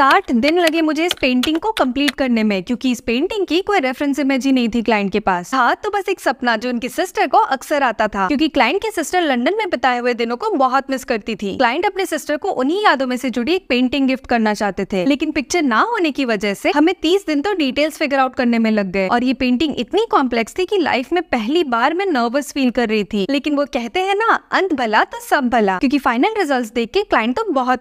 साठ दिन लगे मुझे इस पेंटिंग को कंप्लीट करने में क्योंकि इस पेंटिंग की कोई रेफरेंस इमेज ही नहीं थी क्लाइंट के पास हाँ तो बस एक सपना जो उनकी सिस्टर को अक्सर आता था क्योंकि क्लाइंट की सिस्टर लंदन में बिताए हुए दिनों को बहुत मिस करती थी क्लाइंट अपने सिस्टर को उन्हीं यादों में से जुड़ी एक पेंटिंग गिफ्ट करना चाहते थे लेकिन पिक्चर ना होने की वजह से हमें तीस दिन तो डिटेल्स फिगर आउट करने में लग गए और ये पेंटिंग इतनी कॉम्प्लेक्स थी की लाइफ में पहली बार मैं नर्वस फील कर रही थी लेकिन वो कहते हैं ना अंत भला तो सब भला क्यूँकी फाइनल रिजल्ट देख के क्लाइंट तो बहुत